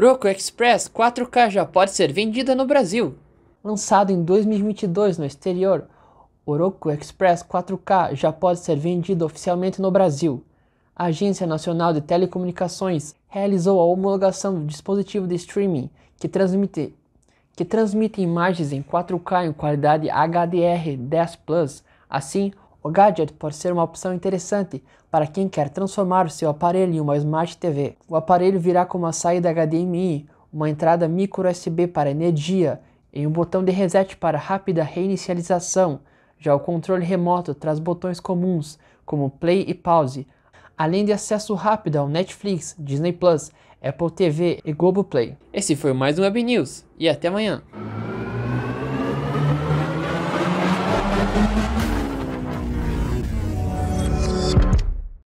Roku Express 4K já pode ser vendida no Brasil. Lançado em 2022 no exterior, o Roku Express 4K já pode ser vendido oficialmente no Brasil. A Agência Nacional de Telecomunicações realizou a homologação do dispositivo de streaming que transmite, que transmite imagens em 4K em qualidade HDR10+. Assim, o gadget pode ser uma opção interessante para quem quer transformar o seu aparelho em uma Smart TV. O aparelho virá com uma saída HDMI, uma entrada micro USB para energia e um botão de reset para rápida reinicialização. Já o controle remoto traz botões comuns, como play e pause, além de acesso rápido ao Netflix, Disney Plus, Apple TV e Globoplay. Esse foi mais um Web News e até amanhã.